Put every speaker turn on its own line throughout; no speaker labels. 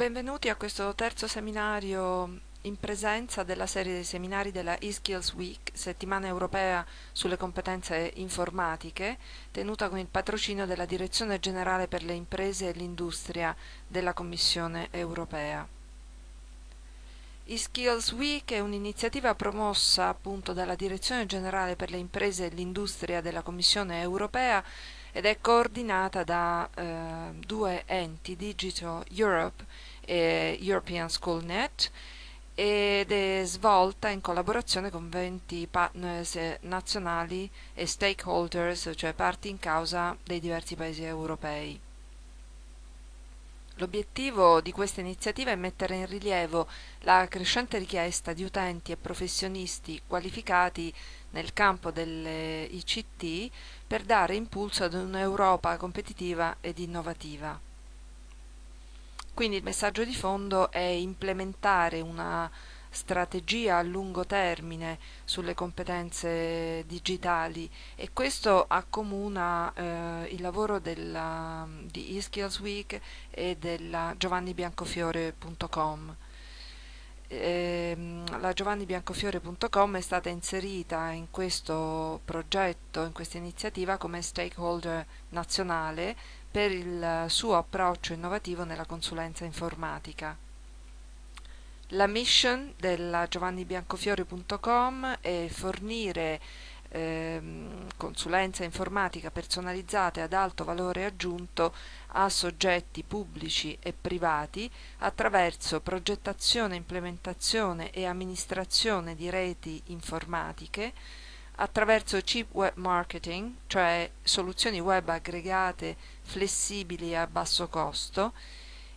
Benvenuti a questo terzo seminario in presenza della serie dei seminari della eSkills Week, settimana europea sulle competenze informatiche, tenuta con il patrocinio della Direzione Generale per le Imprese e l'Industria della Commissione europea. eSkills Week è un'iniziativa promossa appunto dalla Direzione Generale per le Imprese e l'Industria della Commissione europea ed è coordinata da eh, due enti, Digital Europe eh, European SchoolNet ed è svolta in collaborazione con 20 partners nazionali e stakeholders, cioè parti in causa dei diversi paesi europei. L'obiettivo di questa iniziativa è mettere in rilievo la crescente richiesta di utenti e professionisti qualificati nel campo delle ICT per dare impulso ad un'Europa competitiva ed innovativa. Quindi il messaggio di fondo è implementare una strategia a lungo termine sulle competenze digitali e questo accomuna eh, il lavoro della, di eSkills Week e della giovannibiancofiore.com. Ehm, la giovannibiancofiore.com è stata inserita in questo progetto, in questa iniziativa come stakeholder nazionale per il suo approccio innovativo nella consulenza informatica. La mission della giovannibiancofiori.com è fornire ehm, consulenza informatica personalizzata e ad alto valore aggiunto a soggetti pubblici e privati attraverso progettazione, implementazione e amministrazione di reti informatiche attraverso cheap web marketing, cioè soluzioni web aggregate, flessibili e a basso costo,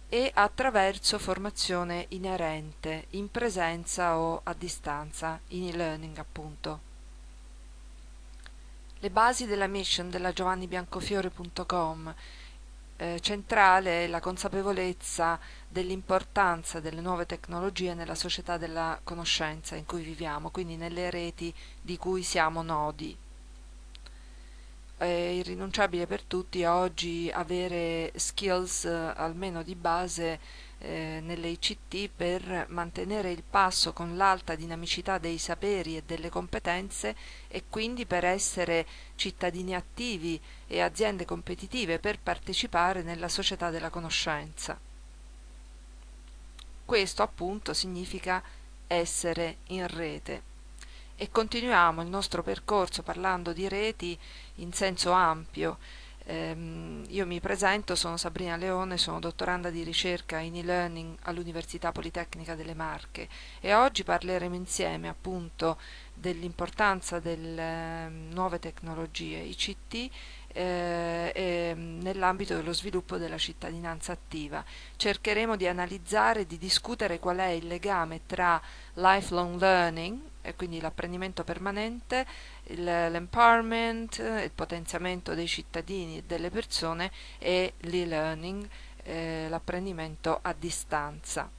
e attraverso formazione inerente, in presenza o a distanza, in e-learning appunto. Le basi della mission della giovannibiancofiore.com eh, centrale la consapevolezza dell'importanza delle nuove tecnologie nella società della conoscenza in cui viviamo, quindi nelle reti di cui siamo nodi è irrinunciabile per tutti oggi avere skills eh, almeno di base eh, nelle ICT per mantenere il passo con l'alta dinamicità dei saperi e delle competenze e quindi per essere cittadini attivi e aziende competitive per partecipare nella società della conoscenza. Questo appunto significa essere in rete e continuiamo il nostro percorso parlando di reti in senso ampio. Ehm, io mi presento, sono Sabrina Leone, sono dottoranda di ricerca in e-learning all'Università Politecnica delle Marche e oggi parleremo insieme appunto dell'importanza delle ehm, nuove tecnologie ICT eh, mm, nell'ambito dello sviluppo della cittadinanza attiva. Cercheremo di analizzare e di discutere qual è il legame tra lifelong learning, e quindi l'apprendimento permanente, l'empowerment, il potenziamento dei cittadini e delle persone e l'e-learning, eh, l'apprendimento a distanza.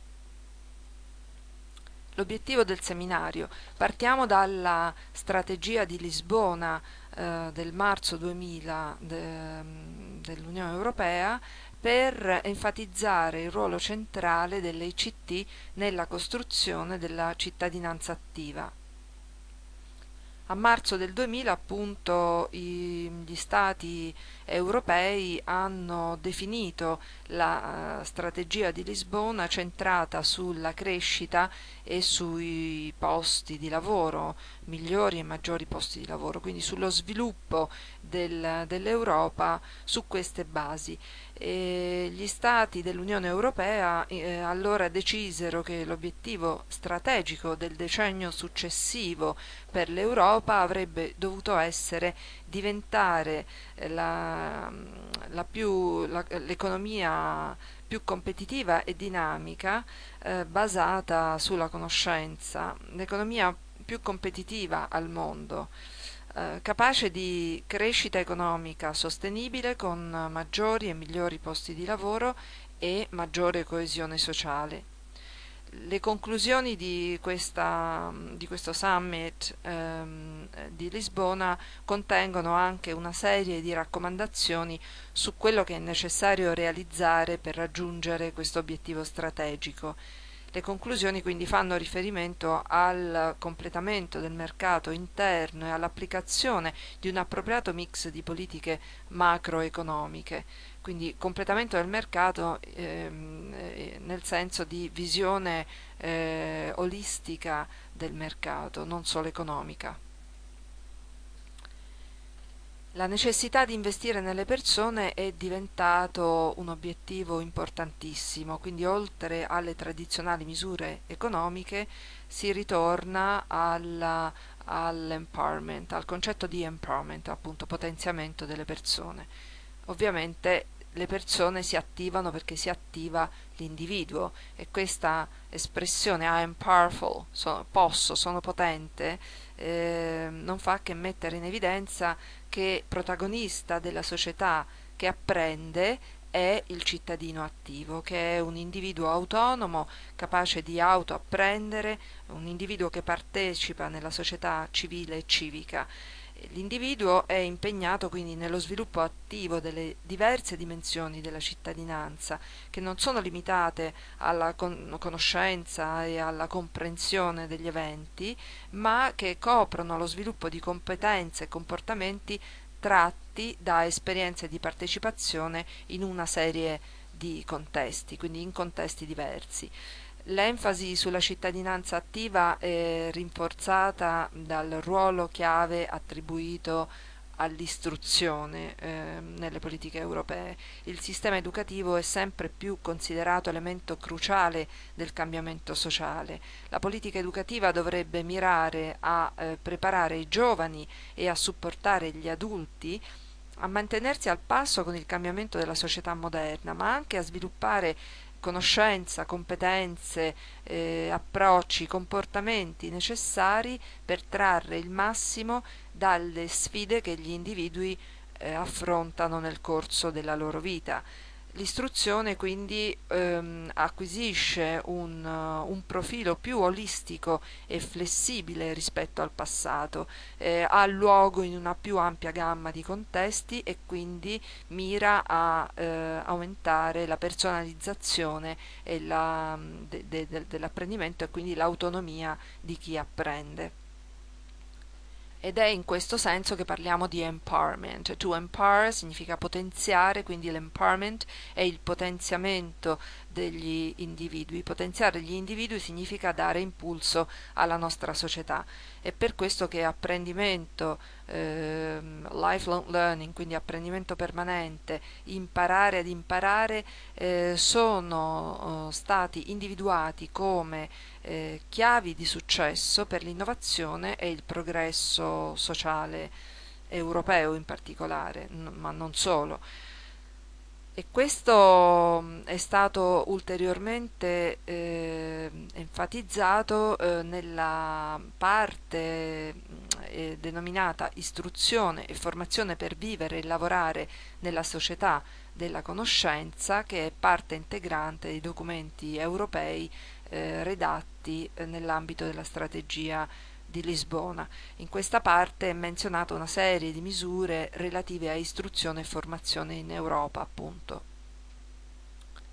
L'obiettivo del seminario. Partiamo dalla strategia di Lisbona eh, del marzo 2000 de, mm, dell'Unione Europea per enfatizzare il ruolo centrale delle ICT nella costruzione della cittadinanza attiva. A marzo del 2000 appunto i, gli Stati europei hanno definito la eh, strategia di Lisbona centrata sulla crescita e sui posti di lavoro, migliori e maggiori posti di lavoro, quindi sullo sviluppo del, dell'Europa su queste basi. E gli Stati dell'Unione Europea eh, allora decisero che l'obiettivo strategico del decennio successivo per l'Europa avrebbe dovuto essere diventare eh, la, più, l'economia più competitiva e dinamica eh, basata sulla conoscenza, l'economia più competitiva al mondo, eh, capace di crescita economica sostenibile con maggiori e migliori posti di lavoro e maggiore coesione sociale le conclusioni di, questa, di questo summit ehm, di Lisbona contengono anche una serie di raccomandazioni su quello che è necessario realizzare per raggiungere questo obiettivo strategico le conclusioni quindi fanno riferimento al completamento del mercato interno e all'applicazione di un appropriato mix di politiche macroeconomiche, quindi completamento del mercato ehm, eh, nel senso di visione eh, olistica del mercato, non solo economica. La necessità di investire nelle persone è diventato un obiettivo importantissimo, quindi oltre alle tradizionali misure economiche si ritorna alla, all'empowerment, al concetto di empowerment, appunto potenziamento delle persone. Ovviamente le persone si attivano perché si attiva l'individuo e questa espressione I am powerful, sono, posso, sono potente, eh, non fa che mettere in evidenza che protagonista della società che apprende è il cittadino attivo, che è un individuo autonomo, capace di autoapprendere, un individuo che partecipa nella società civile e civica. L'individuo è impegnato quindi nello sviluppo attivo delle diverse dimensioni della cittadinanza, che non sono limitate alla con conoscenza e alla comprensione degli eventi, ma che coprono lo sviluppo di competenze e comportamenti tratti da esperienze di partecipazione in una serie di contesti, quindi in contesti diversi. L'enfasi sulla cittadinanza attiva è rinforzata dal ruolo chiave attribuito all'istruzione eh, nelle politiche europee. Il sistema educativo è sempre più considerato elemento cruciale del cambiamento sociale. La politica educativa dovrebbe mirare a eh, preparare i giovani e a supportare gli adulti a mantenersi al passo con il cambiamento della società moderna, ma anche a sviluppare conoscenza, competenze, eh, approcci, comportamenti necessari per trarre il massimo dalle sfide che gli individui eh, affrontano nel corso della loro vita. L'istruzione quindi ehm, acquisisce un, eh, un, profilo più olistico e flessibile rispetto al passato, eh, ha luogo in una più ampia gamma di contesti e quindi mira a eh, aumentare la personalizzazione mm, de, de, de, dell'apprendimento e quindi l'autonomia di chi apprende ed è in questo senso che parliamo di empowerment. To empower significa potenziare, quindi l'empowerment è il potenziamento degli individui. Potenziare gli individui significa dare impulso alla nostra società. È per questo che apprendimento, eh, lifelong learning, quindi apprendimento permanente, imparare ad imparare, eh, sono oh, stati individuati come eh, chiavi di successo per l'innovazione e il progresso sociale europeo in particolare, ma non solo e questo mm, è stato ulteriormente eh, enfatizzato eh, nella parte mm, eh, denominata istruzione e formazione per vivere e lavorare nella società della conoscenza che è parte integrante dei documenti europei eh, redatti eh, nell'ambito della strategia di Lisbona. In questa parte è menzionata una serie di misure relative a istruzione e formazione in Europa, appunto.